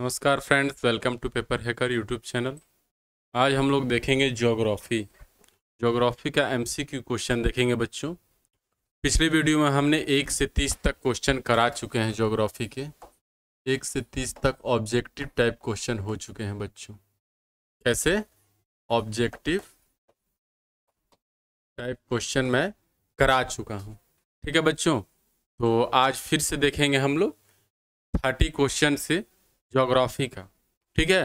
नमस्कार friends welcome to paper hacker YouTube channel आज हम लोग देखेंगे ज्योग्राफी जोग्राफ़ी का एमसीक्यू क्वेश्चन देखेंगे बच्चों पिछले वीडियो में हमने एक से तीस तक क्वेश्चन करा चुके हैं ज्योग्राफी के एक से तीस तक ऑब्जेक्टिव टाइप क्वेश्चन हो चुके हैं बच्चों कैसे ऑब्जेक्टिव टाइप क्वेश्चन मैं करा चुका हूँ ठीक है बच्चों तो आज फिर से देखेंगे हम लोग थर्टी क्वेश्चन से जोग्राफी का ठीक है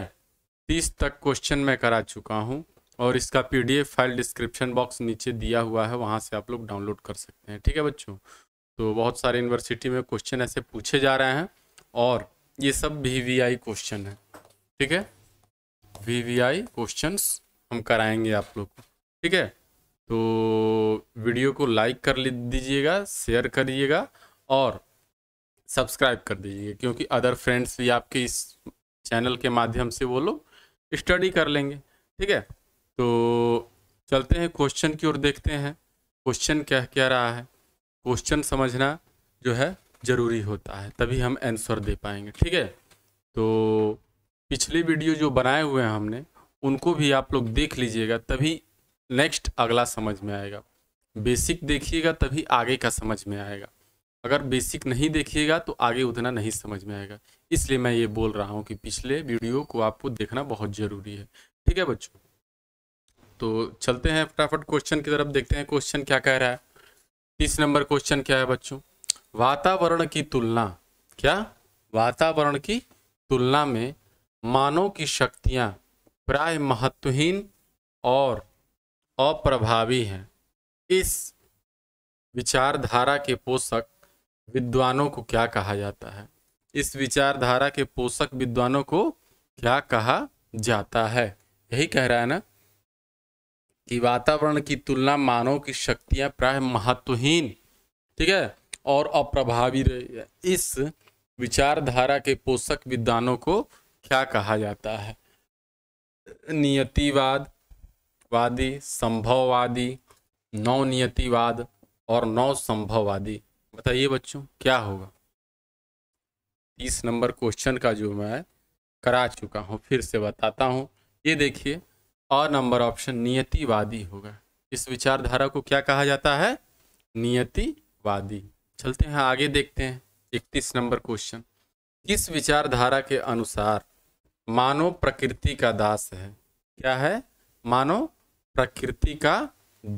तीस तक क्वेश्चन मैं करा चुका हूँ और इसका पीडीएफ फाइल डिस्क्रिप्शन बॉक्स नीचे दिया हुआ है वहाँ से आप लोग डाउनलोड कर सकते हैं ठीक है बच्चों तो बहुत सारे यूनिवर्सिटी में क्वेश्चन ऐसे पूछे जा रहे हैं और ये सब वी वी आई क्वेश्चन है ठीक है वी वी आई क्वेश्चन हम कराएंगे आप लोग को ठीक है तो वीडियो को लाइक कर दीजिएगा शेयर करिएगा और सब्सक्राइब कर दीजिए क्योंकि अदर फ्रेंड्स भी आपके इस चैनल के माध्यम से वो लोग स्टडी कर लेंगे ठीक है तो चलते हैं क्वेश्चन की ओर देखते हैं क्वेश्चन क्या क्या रहा है क्वेश्चन समझना जो है ज़रूरी होता है तभी हम आंसर दे पाएंगे ठीक है तो पिछली वीडियो जो बनाए हुए हैं हमने उनको भी आप लोग देख लीजिएगा तभी नेक्स्ट अगला समझ में आएगा बेसिक देखिएगा तभी आगे का समझ में आएगा अगर बेसिक नहीं देखिएगा तो आगे उतना नहीं समझ में आएगा इसलिए मैं ये बोल रहा हूँ कि पिछले वीडियो को आपको देखना बहुत ज़रूरी है ठीक है बच्चों तो चलते हैं फटाफट क्वेश्चन की तरफ देखते हैं क्वेश्चन क्या कह रहा है तीस नंबर क्वेश्चन क्या है बच्चों वातावरण की तुलना क्या वातावरण की तुलना में मानव की शक्तियाँ प्राय महत्वहीन और अप्रभावी हैं इस विचारधारा के पोषक विद्वानों को क्या कहा जाता है इस विचारधारा के पोषक विद्वानों को क्या कहा जाता है यही कह रहा है ना कि वातावरण की तुलना मानव की शक्तियां प्राय महत्वहीन ठीक है और अप्रभावी रही है इस विचारधारा के पोषक विद्वानों को क्या कहा जाता है नियतिवाद वादी संभववादी नवनियतिवाद और नौ संभववादी बताइए बच्चों क्या होगा तीस नंबर क्वेश्चन का जो मैं करा चुका हूँ फिर से बताता हूँ ये देखिए और नंबर ऑप्शन नियतिवादी होगा इस विचारधारा को क्या कहा जाता है नियतिवादी चलते हैं आगे देखते हैं इकतीस नंबर क्वेश्चन किस विचारधारा के अनुसार मानव प्रकृति का दास है क्या है मानव प्रकृति का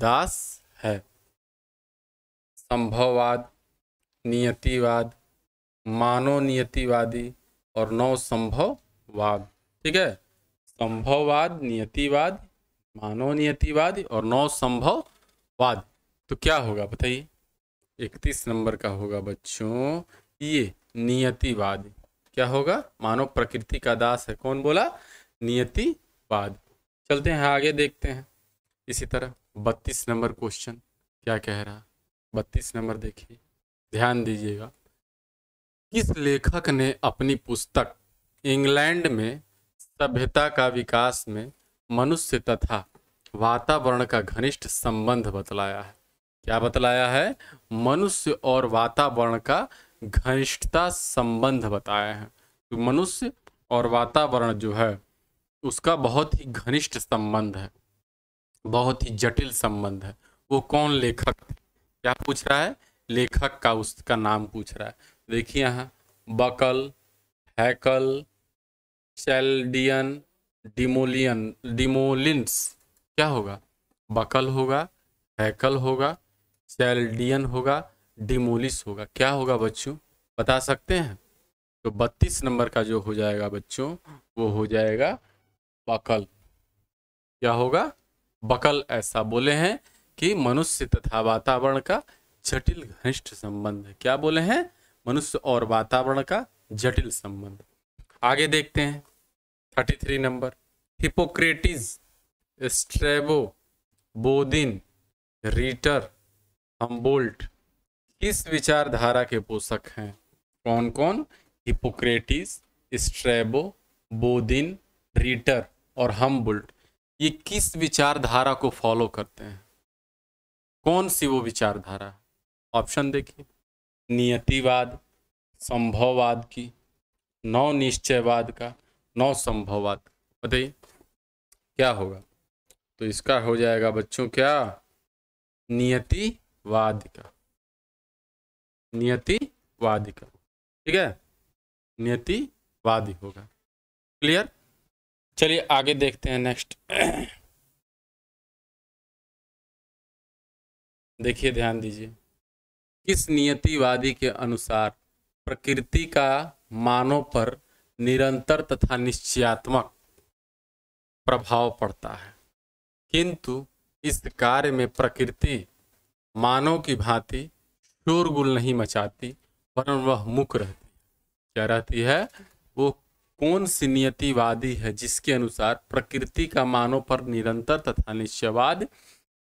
दास है संभववाद नियतिवाद मानव नियतिवादी और नौ संभववाद ठीक है संभववाद नियतिवाद मानव नियतिवाद और नौ संभववाद तो क्या होगा बताइए इकतीस नंबर का होगा बच्चों ये नियतिवाद क्या होगा मानव प्रकृति का दास है कौन बोला नियतिवाद चलते हैं आगे देखते हैं इसी तरह बत्तीस नंबर क्वेश्चन क्या कह रहा बत्तीस नंबर देखिए ध्यान दीजिएगा किस लेखक ने अपनी पुस्तक इंग्लैंड में सभ्यता का विकास में मनुष्य तथा वातावरण का घनिष्ठ संबंध बतलाया है क्या बतलाया है मनुष्य और वातावरण का घनिष्ठता संबंध बताया है तो मनुष्य और वातावरण जो है उसका बहुत ही घनिष्ठ संबंध है बहुत ही जटिल संबंध है वो कौन लेखक क्या पूछ रहा है लेखक का उसका नाम पूछ रहा है देखिए यहाँ बकल हैकल शेल्डियन डिमोलियन डिमोलिन्स क्या होगा बकल होगा हैकल होगा शेल्डियन होगा डिमोलिस होगा क्या होगा बच्चों बता सकते हैं तो 32 नंबर का जो हो जाएगा बच्चों वो हो जाएगा बकल क्या होगा बकल ऐसा बोले हैं कि मनुष्य तथा वातावरण का जटिल घनिष्ठ संबंध है क्या बोले हैं मनुष्य और वातावरण का जटिल संबंध आगे देखते हैं thirty three number Hippocrates Strabo Bodin Ritter Humboldt किस विचारधारा के पोषक हैं कौन कौन हिपोक्रेटिस स्ट्रेबो बोदिन रीटर और हम्बोल्ट ये किस विचारधारा को फॉलो करते हैं कौन सी वो विचारधारा ऑप्शन देखिए नियतिवाद संभववाद की नौ निश्चयवाद का नौ संभववाद बताइए क्या होगा तो इसका हो जाएगा बच्चों क्या नियतिवाद का नियतिवाद का ठीक है नियतिवाद होगा क्लियर चलिए आगे देखते हैं नेक्स्ट देखिए ध्यान दीजिए किस नियतिवादी के अनुसार प्रकृति का मानव पर निरंतर तथा निश्चयात्मक प्रभाव पड़ता है किंतु इस कार्य में प्रकृति मानव की भांति शोरगुल नहीं मचाती वरन वह मुख रहती क्या रहती है वो कौन सी नियतिवादी है जिसके अनुसार प्रकृति का मानव पर निरंतर तथा निश्चयवाद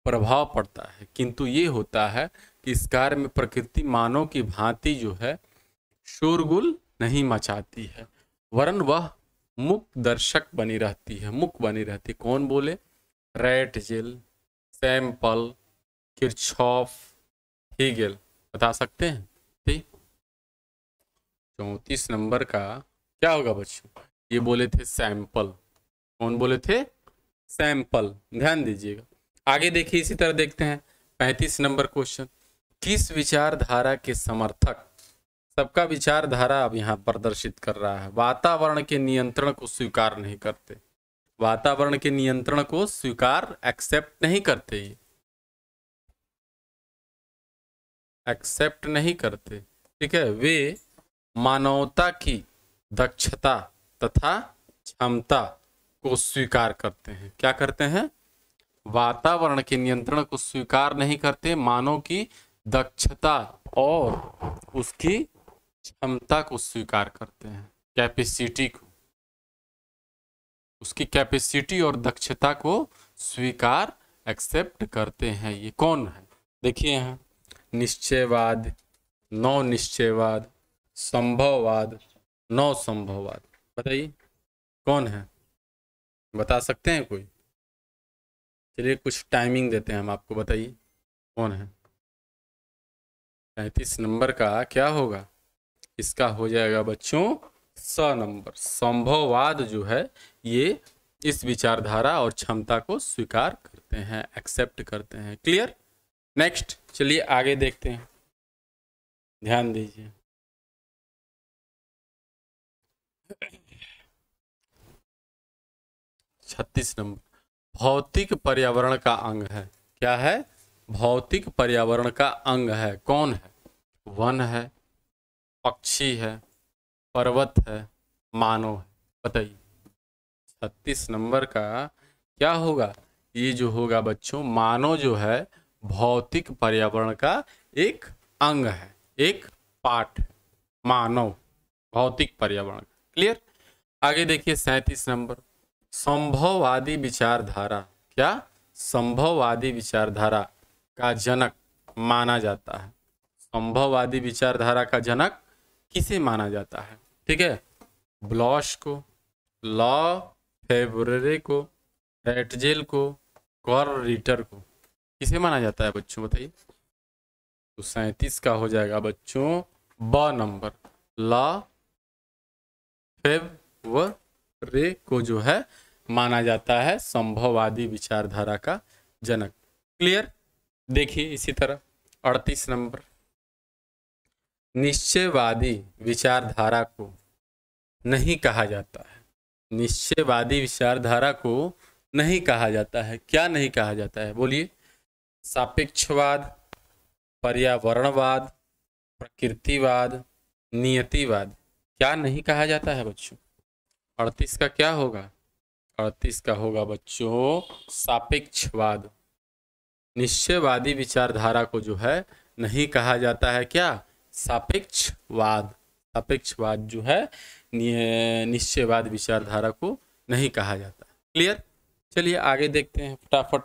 प्रभाव पड़ता है किंतु ये होता है इस कार्य में प्रकृति मानव की भांति जो है शोरगुल नहीं मचाती है वरन वह मुख दर्शक बनी रहती है मुख बनी रहती है कौन बोले Ratzel Semple Kirchhoff Hegel बता सकते हैं ठीक चौंतीस नंबर का क्या होगा बच्चों ये बोले थे सैंपल कौन बोले थे सैंपल ध्यान दीजिएगा आगे देखिए इसी तरह देखते हैं पैंतीस नंबर क्वेश्चन किस विचारधारा के समर्थक सबका विचारधारा अब यहाँ प्रदर्शित कर रहा है वातावरण के नियंत्रण को स्वीकार नहीं करते वातावरण के नियंत्रण को स्वीकार एक्सेप्ट नहीं करते एक्सेप्ट नहीं करते ठीक है वे मानवता की दक्षता तथा क्षमता को स्वीकार करते हैं क्या करते हैं वातावरण के नियंत्रण को स्वीकार नहीं करते मानव की दक्षता और उसकी क्षमता को स्वीकार करते हैं कैपेसिटी को उसकी कैपेसिटी और दक्षता को स्वीकार एक्सेप्ट करते हैं ये कौन है देखिए यहाँ निश्चयवाद नौ निश्चयवाद संभववाद नौ संभववाद बताइए कौन है बता सकते हैं कोई चलिए कुछ टाइमिंग देते हैं हम आपको बताइए कौन है पैंतीस नंबर का क्या होगा इसका हो जाएगा बच्चों सौ नंबर संभववाद जो है ये इस विचारधारा और क्षमता को स्वीकार करते हैं एक्सेप्ट करते हैं क्लियर नेक्स्ट चलिए आगे देखते हैं ध्यान दीजिए छत्तीस नंबर भौतिक पर्यावरण का अंग है क्या है भौतिक पर्यावरण का अंग है कौन है वन है पक्षी है पर्वत है मानव है बताइए छत्तीस नंबर का क्या होगा ये जो होगा बच्चों मानव जो है भौतिक पर्यावरण का एक अंग है एक पाठ है मानव भौतिक पर्यावरण क्लियर आगे देखिए सैतीस नंबर संभववादी विचारधारा क्या संभववादी विचारधारा का जनक माना जाता है संभववादी विचारधारा का जनक किसे माना जाता है ठीक है ब्लॉश को लॉ फेबररे को रेटजेल को कॉर रिटर को किसे माना जाता है बच्चों बताइए तो सैतीस का हो जाएगा बच्चों ब नंबर ला फेब व रे को जो है माना जाता है संभववादी विचारधारा का जनक क्लियर देखिए इसी तरह अड़तीस नंबर निश्चयवादी विचारधारा को नहीं कहा जाता है निश्चयवादी विचारधारा को नहीं कहा जाता है क्या नहीं कहा जाता है बोलिए सापेक्षवाद पर्यावरणवाद प्रकृतिवाद नियतिवाद क्या नहीं कहा जाता है बच्चों अड़तीस का क्या होगा अड़तीस का होगा बच्चों सापेक्षवाद निश्चयवादी विचारधारा को जो है नहीं कहा जाता है क्या सापेक्षवाद सापेक्षवाद जो है निश्चयवाद विचारधारा को नहीं कहा जाता क्लियर चलिए आगे देखते हैं फटाफट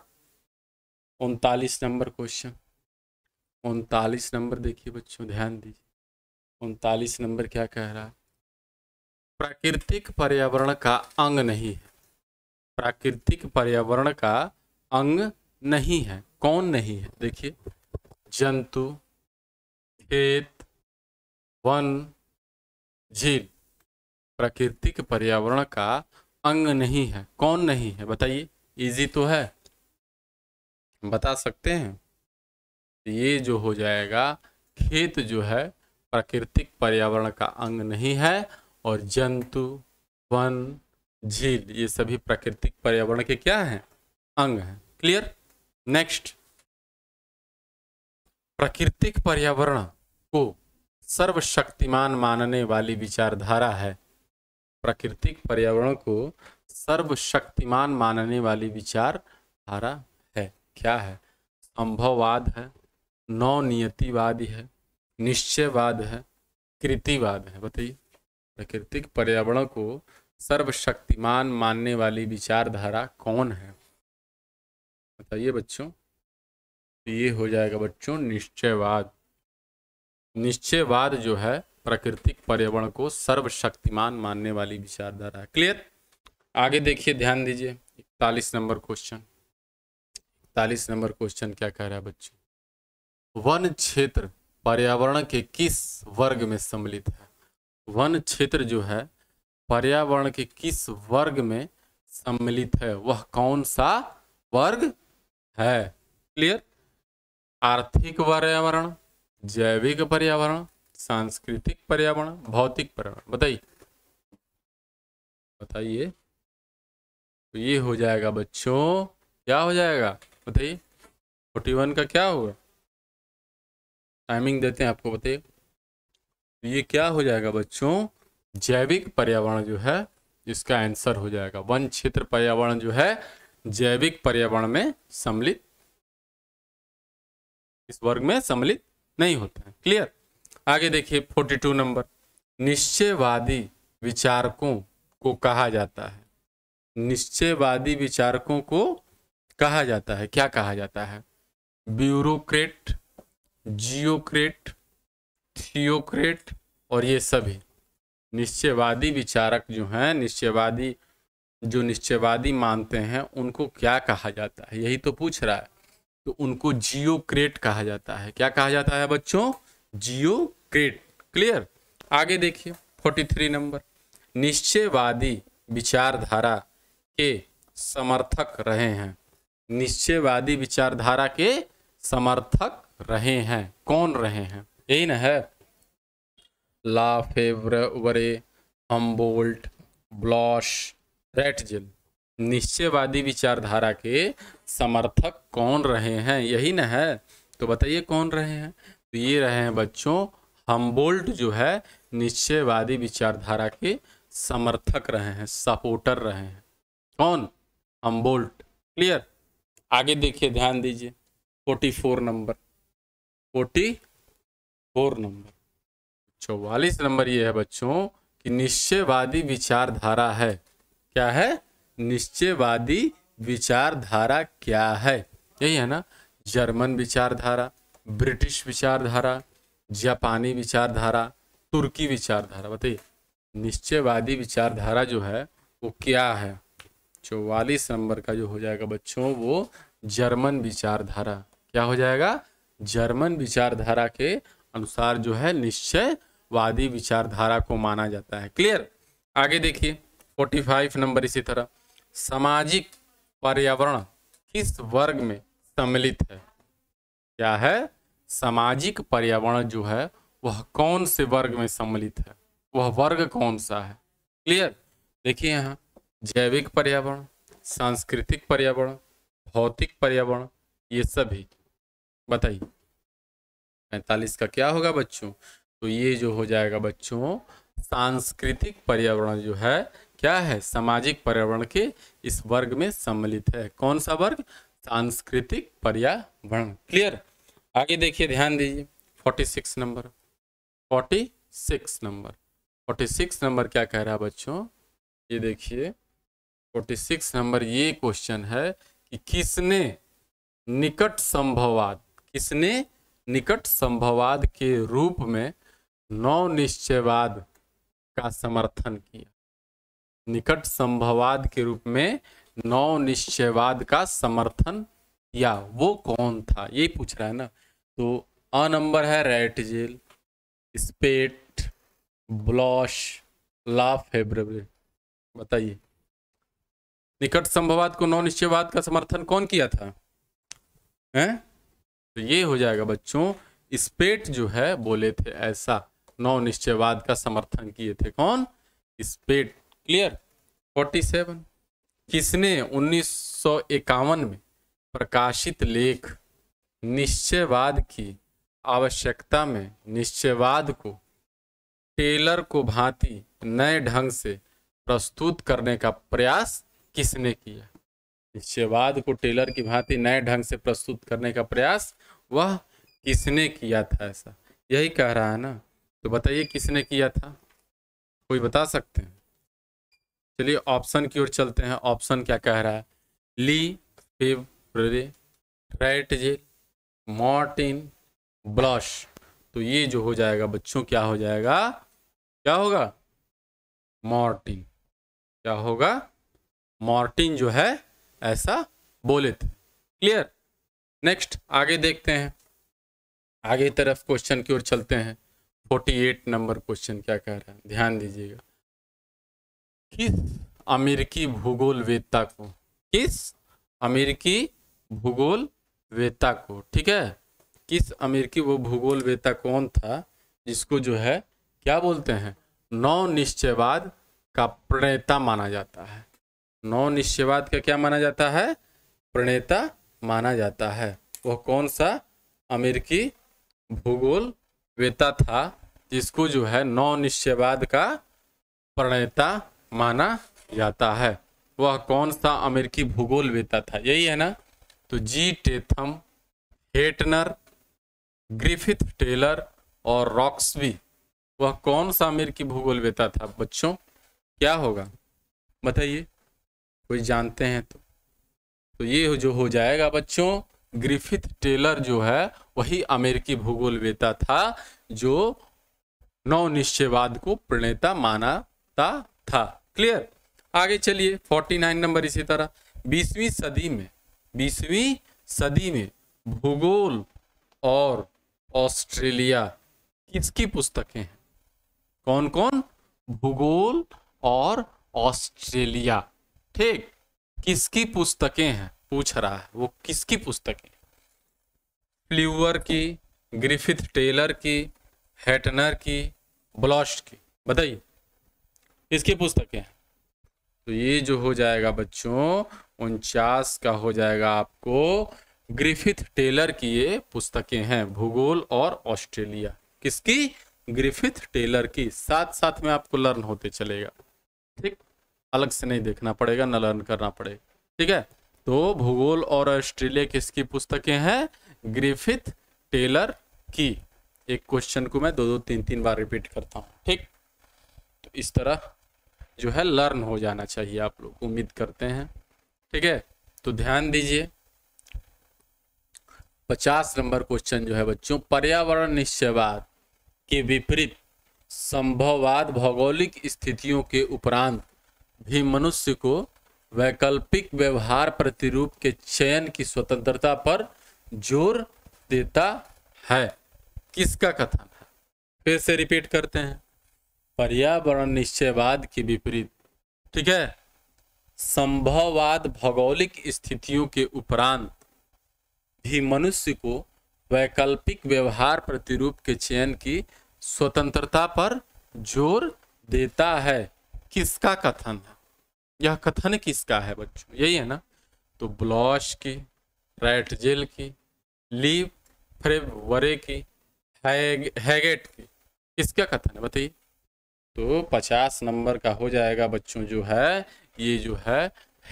उनतालीस नंबर क्वेश्चन उनतालीस नंबर देखिए बच्चों ध्यान दीजिए उनतालीस नंबर क्या कह रहा है प्राकृतिक पर्यावरण का अंग नहीं है प्राकृतिक पर्यावरण का अंग नहीं है कौन नहीं है देखिए जंतु खेत वन झील प्राकृतिक पर्यावरण का अंग नहीं है कौन नहीं है बताइए इजी तो है बता सकते हैं ये जो हो जाएगा खेत जो है प्राकृतिक पर्यावरण का अंग नहीं है और जंतु वन झील ये सभी प्राकृतिक पर्यावरण के क्या हैं अंग हैं क्लियर नेक्स्ट प्राकृतिक पर्यावरण को सर्वशक्तिमान मानने वाली विचारधारा है प्राकृतिक पर्यावरण को सर्वशक्तिमान मानने वाली विचारधारा है क्या है संभववाद है नवनियतिवाद है निश्चयवाद है कृतिवाद है बताइए प्राकृतिक पर्यावरण को सर्वशक्तिमान मानने वाली विचारधारा कौन है बताइए बच्चों तो ये हो जाएगा बच्चों निश्चयवाद निश्चयवाद जो है प्राकृतिक पर्यावरण को सर्वशक्तिमान मानने वाली विचारधारा है क्लियर आगे देखिए ध्यान दीजिए इकतालीस नंबर क्वेश्चन इकतालीस नंबर क्वेश्चन क्या कह रहा है बच्चों वन क्षेत्र पर्यावरण के किस वर्ग में सम्मिलित है वन क्षेत्र जो है पर्यावरण के किस वर्ग में सम्मिलित है वह कौन सा वर्ग है क्लियर आर्थिक पर्यावरण जैविक पर्यावरण सांस्कृतिक पर्यावरण भौतिक पर्यावरण बताइए बताइए तो ये हो जाएगा बच्चों क्या हो जाएगा बताइए फोर्टी वन का क्या होगा टाइमिंग देते हैं आपको बताइए तो ये क्या हो जाएगा बच्चों जैविक पर्यावरण जो है इसका आंसर हो जाएगा वन क्षेत्र पर्यावरण जो है जैविक पर्यावरण में सम्मिलित इस वर्ग में सम्मिलित नहीं होते हैं क्लियर आगे देखिए फोर्टी टू नंबर निश्चयवादी विचारकों को कहा जाता है निश्चयवादी विचारकों को कहा जाता है क्या कहा जाता है ब्यूरोक्रेट जियोक्रेट थियोक्रेट और ये सभी निश्चयवादी विचारक जो हैं निश्चयवादी जो निश्चयवादी मानते हैं उनको क्या कहा जाता है यही तो पूछ रहा है तो उनको जियो क्रेट कहा जाता है क्या कहा जाता है बच्चों जियो क्रेट क्लियर आगे देखिए फोर्टी थ्री नंबर निश्चयवादी विचारधारा के समर्थक रहे हैं निश्चयवादी विचारधारा के समर्थक रहे हैं कौन रहे हैं यही ना है La Febvre Humboldt Blache Ratzel निश्चयवादी विचारधारा के समर्थक कौन रहे हैं यही ना है तो बताइए कौन रहे हैं तो ये रहे हैं बच्चों हम्बोल्ट जो है निश्चयवादी विचारधारा के समर्थक रहे हैं सपोर्टर रहे हैं कौन हम्बोल्ट क्लियर आगे देखिए ध्यान दीजिए forty four number forty four number चौवालीस नंबर ये है बच्चों कि निश्चयवादी विचारधारा है क्या है निश्चयवादी विचारधारा क्या है यही है ना जर्मन विचारधारा ब्रिटिश विचारधारा जापानी विचारधारा तुर्की विचारधारा बताइए निश्चयवादी विचारधारा जो है वो क्या है चौवालीस नंबर का जो हो जाएगा बच्चों वो जर्मन विचारधारा क्या हो जाएगा जर्मन विचारधारा के अनुसार जो है निश्चयवादी विचारधारा को माना जाता है क्लियर आगे देखिए फोर्टी फाइव नंबर इसी तरह सामाजिक पर्यावरण किस वर्ग में सम्मिलित है क्या है सामाजिक पर्यावरण जो है वह कौन से वर्ग में सम्मिलित है वह वर्ग कौन सा है क्लियर देखिए यहाँ जैविक पर्यावरण सांस्कृतिक पर्यावरण भौतिक पर्यावरण ये सभी बताइए पैंतालीस का क्या होगा बच्चों तो ये जो हो जाएगा बच्चों सांस्कृतिक पर्यावरण जो है क्या है सामाजिक पर्यावरण के इस वर्ग में सम्मिलित है कौन सा वर्ग सांस्कृतिक पर्यावरण क्लियर आगे देखिए ध्यान दीजिए forty six number forty six number forty six number क्या कह रहा है बच्चों ये देखिए फोर्टी सिक्स नंबर ये क्वेश्चन है कि किसने निकट संभववाद किसने निकट संभववाद के रूप में नौ निश्चयवाद का समर्थन किया निकट संभवाद के रूप में नौ निश्चयवाद का समर्थन किया वो कौन था ये पूछ रहा है ना तो अ नंबर है Ratzel Spate Blache La Febvre बताइए निकट संभवाद को नौ निश्चयवाद का समर्थन कौन किया था हैं तो ये हो जाएगा बच्चों स्पेट जो है बोले थे ऐसा नौ निश्चयवाद का समर्थन किए थे कौन स्पेट क्लियर 47 किसने उन्नीस में प्रकाशित लेख निश्चयवाद की आवश्यकता में निश्चयवाद को टेलर को भांति नए ढंग से प्रस्तुत करने का प्रयास किसने किया निश्चयवाद को टेलर की भांति नए ढंग से प्रस्तुत करने का प्रयास वह किसने किया था ऐसा यही कह रहा है ना तो बताइए किसने किया था कोई बता सकते हैं चलिए ऑप्शन की ओर चलते हैं ऑप्शन क्या कह रहा है ली राइट रेटजिल मॉर्टिन ब्लश तो ये जो हो जाएगा बच्चों क्या हो जाएगा क्या होगा मॉर्टिन क्या होगा मॉर्टिन जो है ऐसा बोले थे क्लियर नेक्स्ट आगे देखते हैं आगे तरफ क्वेश्चन की ओर चलते हैं 48 नंबर क्वेश्चन क्या कह रहा है ध्यान दीजिएगा किस अमेरिकी भूगोल वेत्ता को किस अमेरिकी भूगोल वेता को ठीक है किस अमेरिकी वो भूगोल वेता कौन था जिसको जो है क्या बोलते हैं नौ निश्चयवाद का प्रणेता माना जाता है नौ निश्चयवाद का क्या माना जाता है प्रणेता माना जाता है वह कौन सा अमेरिकी भूगोल वेता था जिसको जो है नौ निश्चयवाद का प्रणेता माना जाता है वह कौन सा अमेरिकी भूगोल वेता था यही है ना तो जी टेथम हेटनर ग्रिफिथ टेलर और रॉक्सवी वह कौन सा अमेरिकी भूगोल वेता था बच्चों क्या होगा बताइए कोई जानते हैं तो तो ये जो हो जाएगा बच्चों ग्रिफिथ टेलर जो है वही अमेरिकी भूगोल वेता था जो नव निश्चयवाद को प्रणेता मानाता था क्लियर आगे चलिए 49 नंबर इसी तरह बीसवीं सदी में बीसवीं सदी में भूगोल और ऑस्ट्रेलिया किसकी पुस्तकें हैं कौन कौन भूगोल और ऑस्ट्रेलिया ठीक किसकी पुस्तकें हैं पूछ रहा है वो किसकी पुस्तकें फ्ल्यूअर की ग्रिफिथ टेलर की हेटनर की ब्लॉस्ट की बताइए किसकी पुस्तक है तो ये जो हो जाएगा बच्चों उनचास का हो जाएगा आपको ग्रिफिथ टेलर की ये पुस्तकें हैं भूगोल और ऑस्ट्रेलिया किसकी ग्रिफिथ टेलर की साथ साथ में आपको लर्न होते चलेगा ठीक अलग से नहीं देखना पड़ेगा न लर्न करना पड़ेगा ठीक है तो भूगोल और ऑस्ट्रेलिया किसकी पुस्तकें हैं ग्रिफिथ टेलर की एक क्वेश्चन को मैं दो दो तीन तीन बार रिपीट करता हूँ ठीक तो इस तरह जो है लर्न हो जाना चाहिए आप लोग उम्मीद करते हैं ठीक है तो ध्यान दीजिए पचास नंबर क्वेश्चन जो है बच्चों पर्यावरण निश्चयवाद के विपरीत संभववाद भौगोलिक स्थितियों के उपरांत भी मनुष्य को वैकल्पिक व्यवहार प्रतिरूप के चयन की स्वतंत्रता पर जोर देता है किसका कथन है फिर से रिपीट करते हैं पर्यावरण निश्चयवाद के विपरीत ठीक है संभववाद भौगोलिक स्थितियों के उपरांत भी मनुष्य को वैकल्पिक व्यवहार प्रतिरूप के चयन की स्वतंत्रता पर जोर देता है किसका कथन है यह कथन किसका है बच्चों यही है ना तो ब्लॉश की रैट जेल की लीव फ्रेब वरे की हैग, हैगेट की किसका कथन है बताइए तो पचास नंबर का हो जाएगा बच्चों जो है ये जो है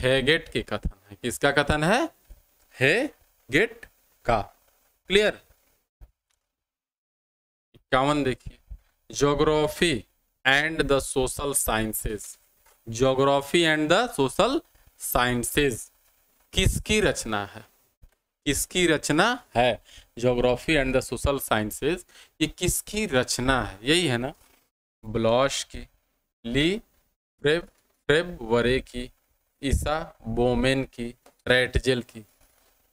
हेगेट के कथन है किसका कथन है हे गेट का क्लियर इक्यावन देखिए geography and the social sciences geography and the social sciences किसकी रचना है किसकी रचना है geography and the social sciences ये किसकी रचना है यही है ना ब्लॉश की ली फ्रेब फ्रेब वरे की ईसा बोमेन की रेटजेल की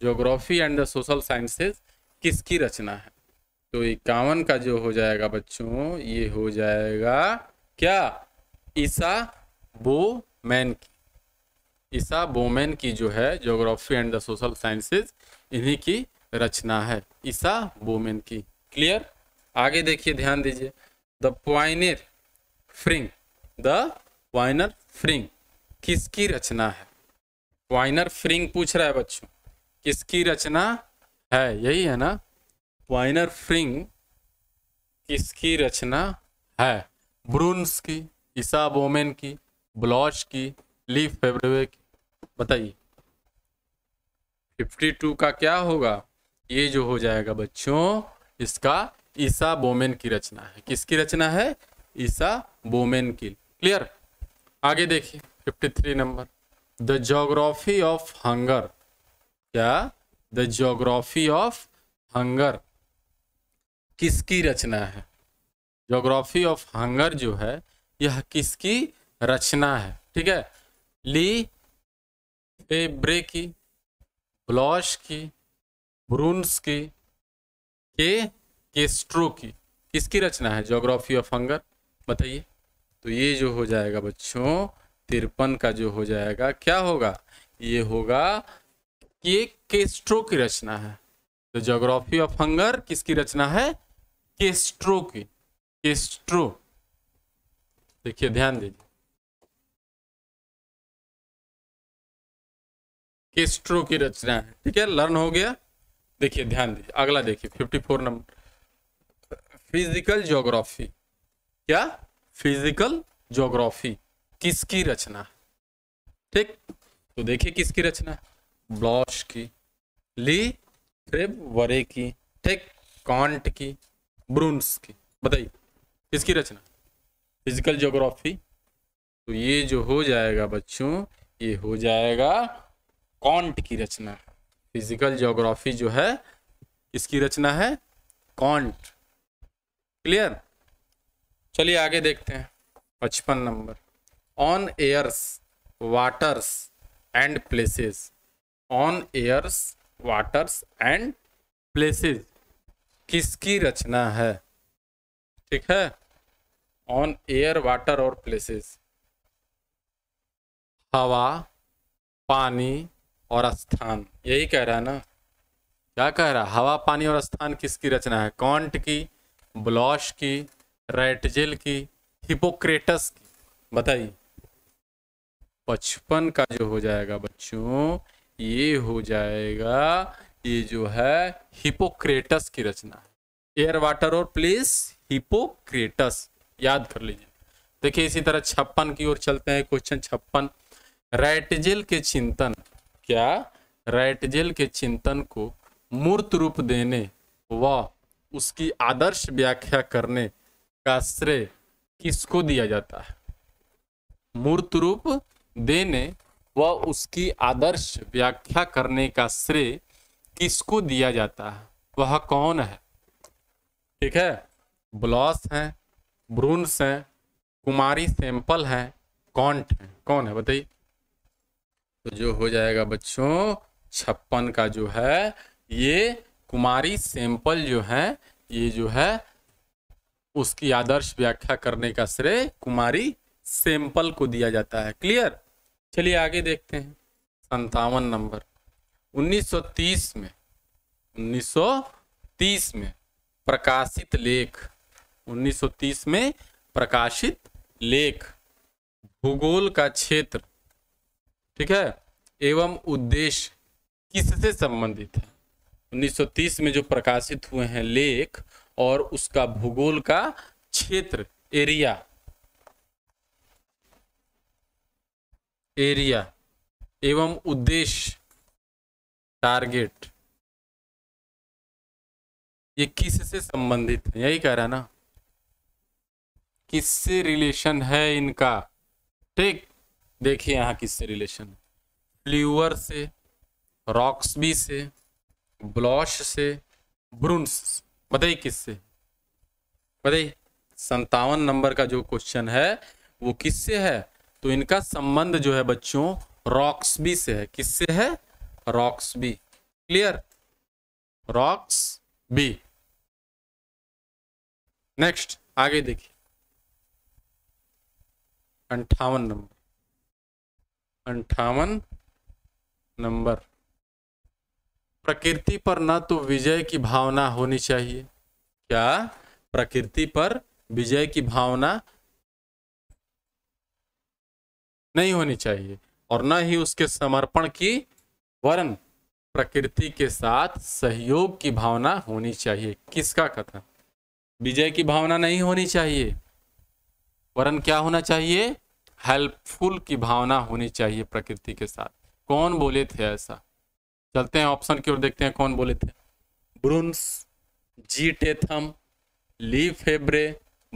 geography and the social sciences किसकी रचना है तो इक्यावन का जो हो जाएगा बच्चों ये हो जाएगा क्या ईसा बोमैन की ईसा बोमैन की जो है geography and the social sciences इन्हीं की रचना है ईसा बोमैन की क्लियर आगे देखिए ध्यान दीजिए द प्वाइनर फ्रिंग द वाइनर फ्रिंग किसकी रचना है वाइनर फ्रिंग पूछ रहा है बच्चों किसकी रचना है यही है ना वाइनर फ्रिंग किसकी रचना है ब्रून्स की ईसा बोमेन की ब्लॉच की ली फेब्रवे की बताइए फिफ्टी टू का क्या होगा ये जो हो जाएगा बच्चों इसका ईसा बोमेन की रचना है किसकी रचना है ईसा बोमेन की क्लियर आगे देखिए 53 number the geography of hunger क्या द जोग्राफी ऑफ हंगर किसकी रचना है जोग्राफी ऑफ हंगर जो है यह किसकी रचना है ठीक है ली फेब्रे की ब्लॉश की ब्रूंस की के केस्ट्रो की किसकी रचना है जोग्राफी ऑफ हंगर बताइए तो ये जो हो जाएगा बच्चों तिरपन का जो हो जाएगा क्या होगा ये होगा ये केस्ट्रो की रचना है तो जोग्राफी ऑफ हंगर किसकी रचना है केस्ट्रो की केस्ट्रो देखिए ध्यान दीजिए केस्ट्रो की रचना है ठीक है लर्न हो गया देखिए ध्यान दीजिए अगला देखिए 54 नंबर फिजिकल ज्योग्राफी क्या फिजिकल ज्योग्राफी किसकी रचना ठीक तो देखिए किसकी रचना ब्लॉश की ली फ्रेब वरे की ठीक कांट की ब्रून्स की बताइए किसकी रचना फिजिकल ज्योग्राफी तो ये जो हो जाएगा बच्चों ये हो जाएगा कॉन्ट की रचना फिजिकल ज्योग्राफी जो है इसकी रचना है कॉन्ट क्लियर चलिए आगे देखते हैं पचपन number on airs waters and places on airs waters and places किसकी रचना है ठीक है ऑन एयर वाटर और प्लेसेस हवा पानी और स्थान यही कह रहा है ना क्या कह रहा है हवा पानी और स्थान किसकी रचना है कॉन्ट की ब्लॉश की रेटजेल की हिपोक्रेटस की बताइए पचपन का जो हो जाएगा बच्चों ये हो जाएगा ये जो है हिपोक्रेटस की रचना है एयर वाटर और प्लेस हिपोक्रेटस याद कर लीजिए देखिए इसी तरह छप्पन की ओर चलते हैं क्वेश्चन छप्पन रेटजेल के चिंतन क्या रेटजेल के चिंतन को मूर्त रूप देने व उसकी आदर्श व्याख्या करने का श्रेय किसको दिया जाता है मूर्त रूप देने व उसकी आदर्श व्याख्या करने का श्रेय किसको दिया जाता है वह कौन है ठीक है ब्लॉस हैं ब्रूनस हैं कुमारी सैंपल हैं कॉन्ट हैं कौन है बताइए तो जो हो जाएगा बच्चों छप्पन का जो है ये कुमारी सैंपल जो है ये जो है उसकी आदर्श व्याख्या करने का श्रेय कुमारी सैंपल को दिया जाता है क्लियर चलिए आगे देखते हैं संतावन नंबर 1930 में 1930 में प्रकाशित लेख 1930 में प्रकाशित लेख भूगोल का क्षेत्र ठीक है एवं उद्देश्य किससे संबंधित है 1930 में जो प्रकाशित हुए हैं लेख और उसका भूगोल का क्षेत्र एरिया एरिया एवं उद्देश्य टारगेट ये किस से संबंधित है यही कह रहा ना किससे रिलेशन है इनका ठीक देखिए यहां किससे रिलेशन फ्लीवर से रॉक्स भी से ब्लॉश से ब्रुंस बताइए किससे बताइए संतावन नंबर का जो क्वेश्चन है वो किससे है तो इनका संबंध जो है बच्चों रॉक्स बी से है किससे है rocks B clear rocks B next आगे देखिए अंठावन नंबर अंठावन नंबर प्रकृति पर न तो विजय की भावना होनी चाहिए क्या प्रकृति पर विजय की भावना नहीं होनी चाहिए और न ही उसके समर्पण की वरन प्रकृति के साथ सहयोग की भावना होनी चाहिए किसका कथन विजय की भावना नहीं होनी चाहिए वरन क्या होना चाहिए हेल्पफुल की भावना होनी चाहिए प्रकृति के साथ कौन बोले थे ऐसा चलते हैं ऑप्शन की ओर देखते हैं कौन बोले थे ब्रुन्स जी टेथम ली फेब्रे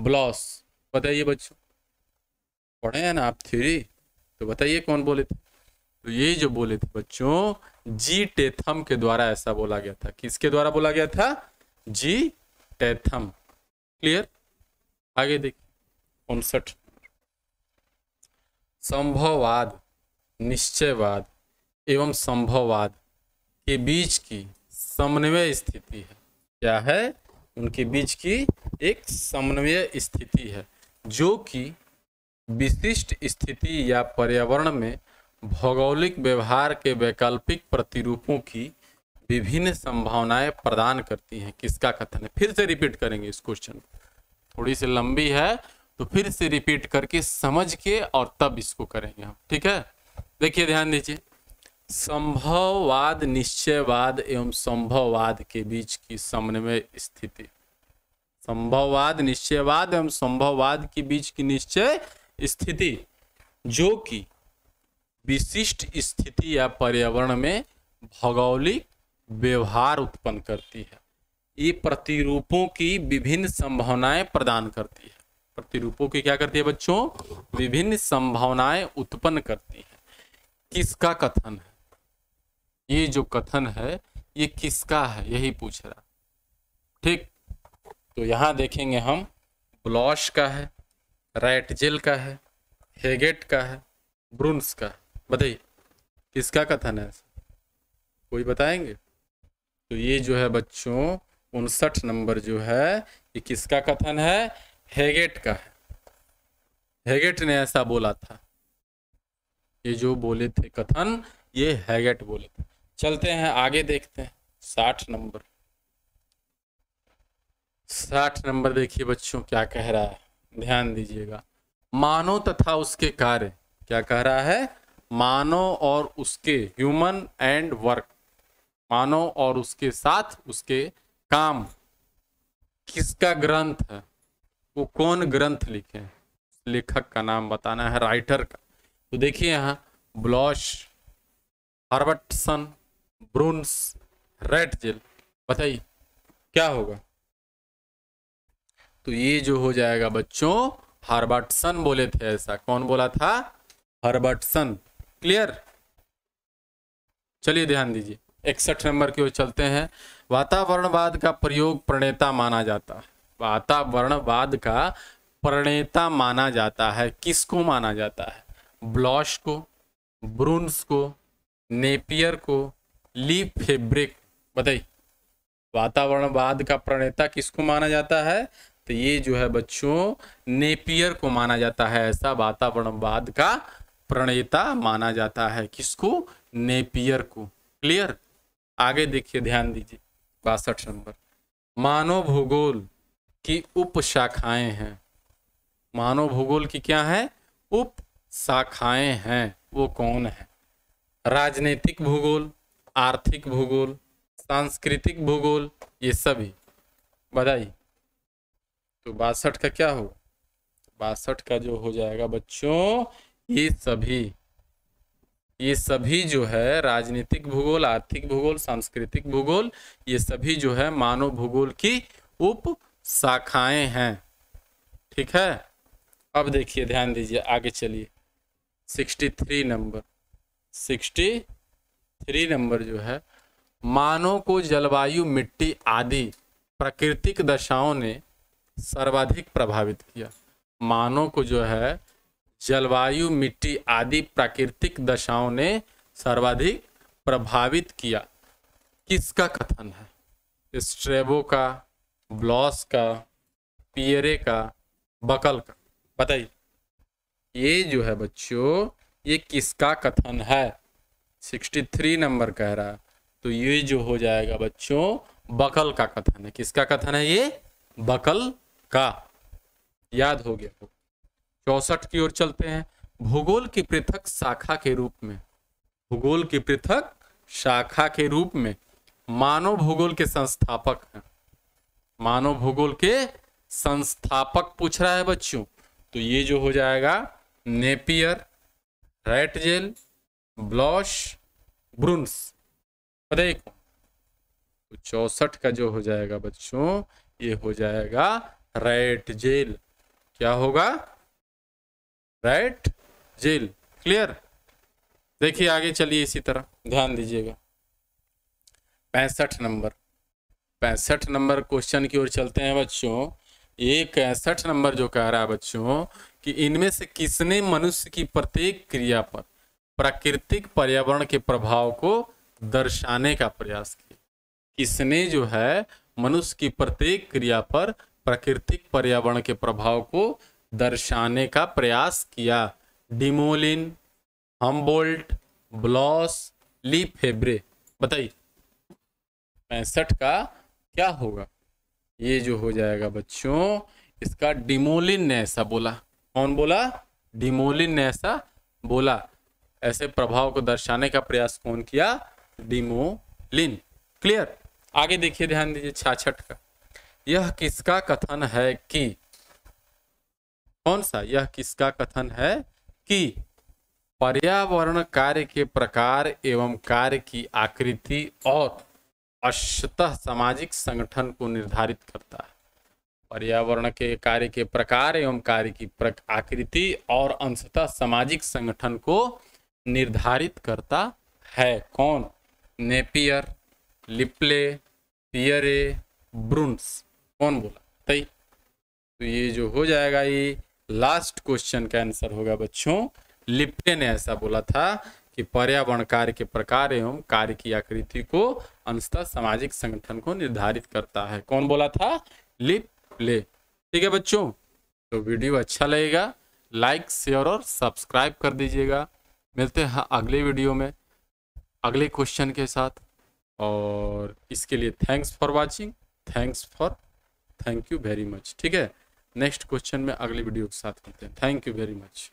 ब्लॉस बताइए बच्चों पढ़े हैं ना आप थ्योरी तो बताइए कौन बोले थे तो ये जो बोले थे बच्चों जी टेथम के द्वारा ऐसा बोला गया था किसके द्वारा बोला गया था जी टेथम क्लियर आगे देखिए उनसठ संभववाद निश्चयवाद एवं संभववाद के बीच की समन्वय स्थिति है क्या है उनके बीच की एक समन्वय स्थिति है जो कि विशिष्ट स्थिति या पर्यावरण में भौगोलिक व्यवहार के वैकल्पिक प्रतिरूपों की विभिन्न संभावनाएं प्रदान करती हैं किसका कथन है फिर से रिपीट करेंगे इस क्वेश्चन थोड़ी सी लंबी है तो फिर से रिपीट करके समझ के और तब इसको करेंगे हम ठीक है देखिए ध्यान दीजिए संभववाद निश्चयवाद एवं संभववाद के बीच की समन्वय स्थिति संभववाद निश्चयवाद एवं संभववाद के बीच की निश्चय स्थिति जो कि विशिष्ट स्थिति या पर्यावरण में भौगोलिक व्यवहार उत्पन्न करती है ये प्रतिरूपों की विभिन्न संभावनाएं प्रदान करती है प्रतिरूपों की क्या करती है बच्चों विभिन्न संभावनाएं उत्पन्न करती है किसका कथन है ये जो कथन है ये किसका है यही पूछ रहा ठीक तो यहाँ देखेंगे हम ब्लॉश का है रैटजेल का है हेगेट का है ब्रुन्स का बताइए किसका कथन है कोई बताएंगे तो ये जो है बच्चों उनसठ नंबर जो है ये किसका कथन है हेगेट का है हेगेट ने ऐसा बोला था ये जो बोले थे कथन ये हैगेट बोले थे चलते हैं आगे देखते हैं साठ नंबर साठ नंबर देखिए बच्चों क्या कह रहा है ध्यान दीजिएगा मानव तथा उसके कार्य क्या कह रहा है मानव और उसके ह्यूमन एंड वर्क मानव और उसके साथ उसके काम किसका ग्रंथ है वो कौन ग्रंथ लिखे लेखक का नाम बताना है राइटर का तो देखिए यहाँ Blache Herbertson Brunhes Ratzel बताइए क्या होगा तो ये जो हो जाएगा बच्चों हर्बर्टसन बोले थे ऐसा कौन बोला था हर्बर्टसन क्लियर चलिए ध्यान दीजिए इकसठ नंबर की ओर चलते हैं वातावरणवाद का प्रयोग प्रणेता माना जाता है वातावरणवाद का प्रणेता माना जाता है किसको माना जाता है ब्लॉश को ब्रून्स को नेपियर को ली फेब्रिक बताइए वातावरणवाद का प्रणेता किसको माना जाता है तो ये जो है बच्चों नेपियर को माना जाता है ऐसा वातावरणवाद का प्रणेता माना जाता है किसको नेपियर को क्लियर आगे देखिए ध्यान दीजिए बासठ नंबर मानव भूगोल की उप शाखाएं हैं मानव भूगोल की क्या है उप शाखाएं हैं वो कौन है राजनीतिक भूगोल आर्थिक भूगोल सांस्कृतिक भूगोल ये सभी बधाई तो बासठ का क्या हो बासठ का जो हो जाएगा बच्चों ये सभी ये सभी जो है राजनीतिक भूगोल आर्थिक भूगोल सांस्कृतिक भूगोल ये सभी जो है मानव भूगोल की उप शाखाएं हैं ठीक है अब देखिए ध्यान दीजिए आगे चलिए sixty three number sixty three number जो है मानव को जलवायु मिट्टी आदि प्राकृतिक दशाओं ने सर्वाधिक प्रभावित किया मानव को जो है जलवायु मिट्टी आदि प्राकृतिक दशाओं ने सर्वाधिक प्रभावित किया किसका कथन है स्ट्रेबो का ब्लॉस का पियरे का बकल का बताइए ये जो है बच्चों ये किसका कथन है 63 नंबर कह रहा है तो ये जो हो जाएगा बच्चों बकल का कथन है किसका कथन है ये बकल का याद हो गया चौसठ की ओर चलते हैं भूगोल की पृथक शाखा के रूप में भूगोल की पृथक शाखा के रूप में मानव भूगोल के संस्थापक हैं मानव भूगोल के संस्थापक पूछ रहा है बच्चों तो ये जो हो जाएगा Napier Ratzel Blache Brunhes तो देखो चौसठ का जो हो जाएगा बच्चों ये हो जाएगा राइट जेल क्या होगा राइट जेल क्लियर देखिए आगे चलिए इसी तरह ध्यान दीजिएगा पैंसठ नंबर पैंसठ नंबर क्वेश्चन की ओर चलते हैं बच्चों ये पैंसठ नंबर जो कह रहा है बच्चों कि इनमें से किसने मनुष्य की प्रत्येक क्रिया पर प्राकृतिक पर्यावरण के प्रभाव को दर्शाने का प्रयास किया इसने जो है मनुष्य की प्रत्येक क्रिया पर प्राकृतिक पर्यावरण के प्रभाव को दर्शाने का प्रयास किया डिमोलिन हम्बोल्ट ब्लॉस ली फेब्रे बताइए पैंसठ का क्या होगा ये जो हो जाएगा बच्चों इसका डिमोलिन ने ऐसा बोला कौन बोला डिमोलिन ने ऐसा बोला ऐसे प्रभाव को दर्शाने का प्रयास कौन किया डिमोलिन क्लियर आगे देखिए ध्यान दीजिए छाछठ का यह किसका कथन है कि कौन सा यह किसका कथन है कि पर्यावरण कार्य के प्रकार एवं कार्य की आकृति और अशतः सामाजिक संगठन को निर्धारित करता है पर्यावरण के कार्य के प्रकार एवं कार्य की आकृति और अंशतः सामाजिक संगठन को निर्धारित करता है कौन नेपियर लिप्ले पियरे ब्रुंस कौन बोला तई तो ये जो हो जाएगा ये लास्ट क्वेश्चन का आंसर होगा बच्चों लिप्टे ने ऐसा बोला था कि पर्यावरण कार्य के प्रकार एवं कार्य की आकृति को अंशतः सामाजिक संगठन को निर्धारित करता है कौन बोला था लिपले ठीक है बच्चों तो वीडियो अच्छा लगेगा लाइक शेयर और सब्सक्राइब कर दीजिएगा मिलते हैं अगले वीडियो में अगले क्वेश्चन के साथ और इसके लिए thanks for watching thanks for thank you very much ठीक है नेक्स्ट क्वेश्चन में अगले वीडियो के साथ मिलते हैं थैंक यू वेरी मच